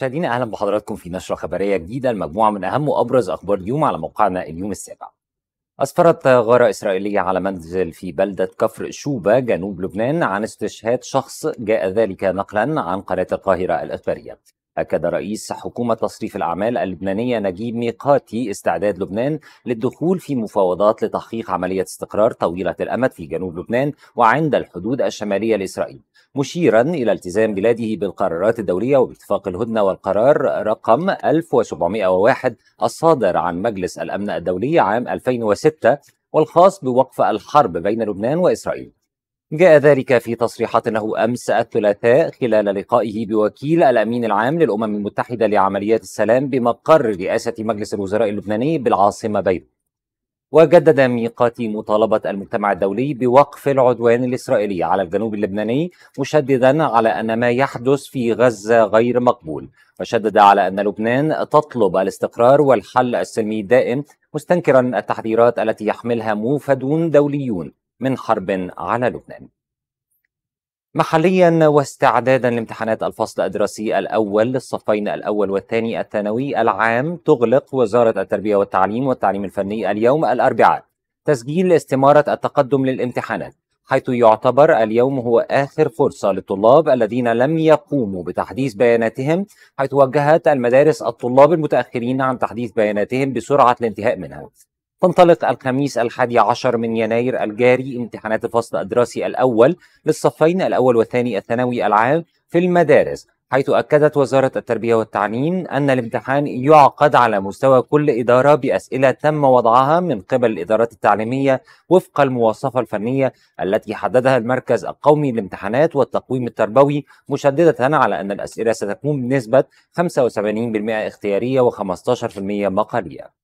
مشاهدينا اهلا بحضراتكم في نشره خبريه جديده لمجموعه من اهم وابرز اخبار اليوم على موقعنا اليوم السابع. اسفرت غاره اسرائيليه على منزل في بلده كفر شوبه جنوب لبنان عن استشهاد شخص جاء ذلك نقلا عن قناه القاهره الاخباريه. أكد رئيس حكومة تصريف الأعمال اللبنانية نجيب ميقاتي استعداد لبنان للدخول في مفاوضات لتحقيق عملية استقرار طويلة الأمد في جنوب لبنان وعند الحدود الشمالية لإسرائيل مشيرا إلى التزام بلاده بالقرارات الدولية وباتفاق الهدنة والقرار رقم 1701 الصادر عن مجلس الأمن الدولي عام 2006 والخاص بوقف الحرب بين لبنان وإسرائيل جاء ذلك في تصريحات له أمس الثلاثاء خلال لقائه بوكيل الأمين العام للأمم المتحدة لعمليات السلام بمقر رئاسة مجلس الوزراء اللبناني بالعاصمة بيروت وجدد ميقات مطالبة المجتمع الدولي بوقف العدوان الإسرائيلي على الجنوب اللبناني مشددا على أن ما يحدث في غزة غير مقبول وشدد على أن لبنان تطلب الاستقرار والحل السلمي الدائم مستنكرا التحذيرات التي يحملها موفدون دوليون من حرب على لبنان محليا واستعدادا لامتحانات الفصل الدراسي الاول للصفين الاول والثاني الثانوي العام تغلق وزاره التربيه والتعليم والتعليم الفني اليوم الاربعاء تسجيل استماره التقدم للامتحانات حيث يعتبر اليوم هو اخر فرصه للطلاب الذين لم يقوموا بتحديث بياناتهم حيث وجهت المدارس الطلاب المتاخرين عن تحديث بياناتهم بسرعه الانتهاء منها تنطلق الخميس الحادي عشر من يناير الجاري امتحانات الفصل الدراسي الأول للصفين الأول والثاني الثانوي العام في المدارس حيث أكدت وزارة التربية والتعليم أن الامتحان يعقد على مستوى كل إدارة بأسئلة تم وضعها من قبل الإدارات التعليمية وفق المواصفة الفنية التي حددها المركز القومي للامتحانات والتقويم التربوي مشددة على أن الأسئلة ستكون بنسبة 75% اختيارية و15% مقالية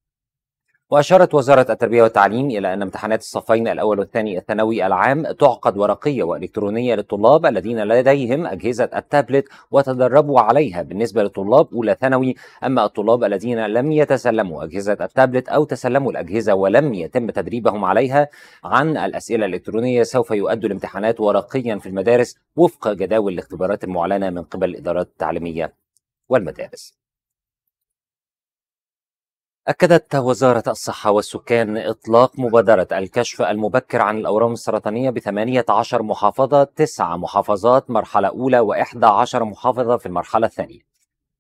وأشارت وزارة التربية والتعليم إلى أن امتحانات الصفين الأول والثاني الثانوي العام تعقد ورقية وإلكترونية للطلاب الذين لديهم أجهزة التابلت وتدربوا عليها بالنسبة لطلاب أولى ثانوي أما الطلاب الذين لم يتسلموا أجهزة التابلت أو تسلموا الأجهزة ولم يتم تدريبهم عليها عن الأسئلة الإلكترونية سوف يؤدوا الامتحانات ورقيا في المدارس وفق جداول الاختبارات المعلنة من قبل الإدارات التعليمية والمدارس أكدت وزارة الصحة والسكان إطلاق مبادرة الكشف المبكر عن الأورام السرطانية ب 18 محافظة، 9 محافظات مرحلة أولى و11 محافظة في المرحلة الثانية.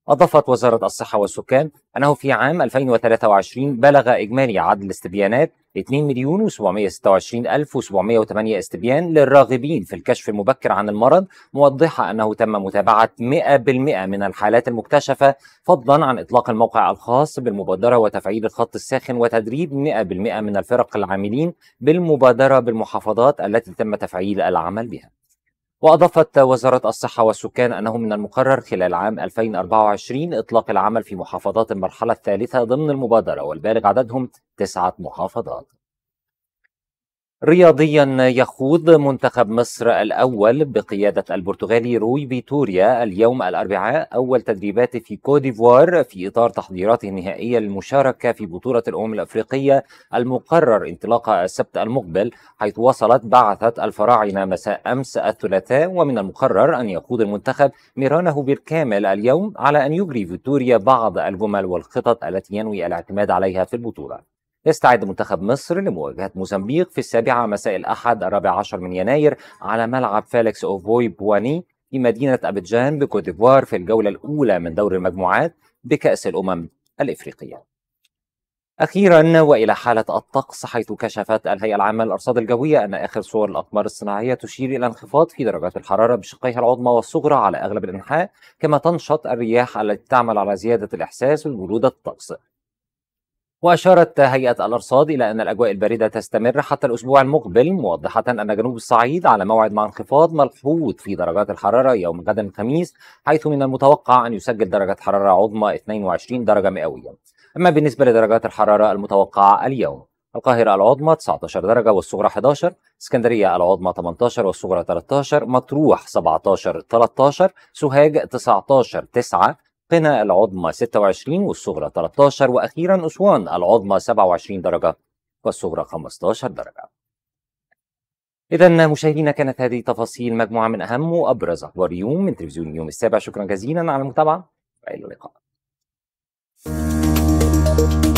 أضافت وزارة الصحة والسكان أنه في عام 2023 بلغ إجمالي عدد الاستبيانات 2 مليون و استبيان للراغبين في الكشف المبكر عن المرض موضحة أنه تم متابعة 100% من الحالات المكتشفة فضلا عن إطلاق الموقع الخاص بالمبادرة وتفعيل الخط الساخن وتدريب 100% من الفرق العاملين بالمبادرة بالمحافظات التي تم تفعيل العمل بها وأضافت وزارة الصحة والسكان أنه من المقرر خلال عام 2024 إطلاق العمل في محافظات المرحلة الثالثة ضمن المبادرة والبالغ عددهم تسعة محافظات رياضيا يخوض منتخب مصر الأول بقيادة البرتغالي روي فيتوريا اليوم الأربعاء أول تدريبات في كوديفوار في إطار تحضيراته النهائية للمشاركة في بطولة الأمم الأفريقية المقرر انطلاقها السبت المقبل حيث وصلت بعثة الفراعنة مساء أمس الثلاثاء ومن المقرر أن يخوض المنتخب ميرانه بالكامل اليوم على أن يجري فيتوريا بعض الجمل والخطط التي ينوي الاعتماد عليها في البطولة يستعد منتخب مصر لمواجهة موزمبيق في السابعة مساء الأحد الرابع عشر من يناير على ملعب فيليكس أوفوي بواني في مدينة أبيجان بكوت ديفوار في الجولة الأولى من دور المجموعات بكأس الأمم الإفريقية. أخيرا وإلى حالة الطقس حيث كشفت الهيئة العامة للأرصاد الجوية أن آخر صور الأقمار الصناعية تشير إلى انخفاض في درجات الحرارة بشقيها العظمى والصغرى على أغلب الأنحاء كما تنشط الرياح التي تعمل على زيادة الإحساس ببروده الطقس وأشارت هيئة الأرصاد إلى أن الأجواء الباردة تستمر حتى الأسبوع المقبل موضحة أن جنوب الصعيد على موعد مع انخفاض ملحوظ في درجات الحرارة يوم غدا الخميس حيث من المتوقع أن يسجل درجة حرارة عظمى 22 درجة مئوية أما بالنسبة لدرجات الحرارة المتوقعة اليوم القاهرة العظمى 19 درجة والصغرى 11 اسكندرية العظمى 18 والصغرى 13 مطروح 17 13 سوهاج 19 9 قنا العظمى 26 والصغرى 13 وأخيرا أسوان العظمى 27 درجة والصغرى 15 درجة إذا مشاهدينا كانت هذه تفاصيل مجموعة من أهم وأبرز أخبار اليوم من تلفزيون اليوم السابع شكرا جزيلا على المتابعة وإلى اللقاء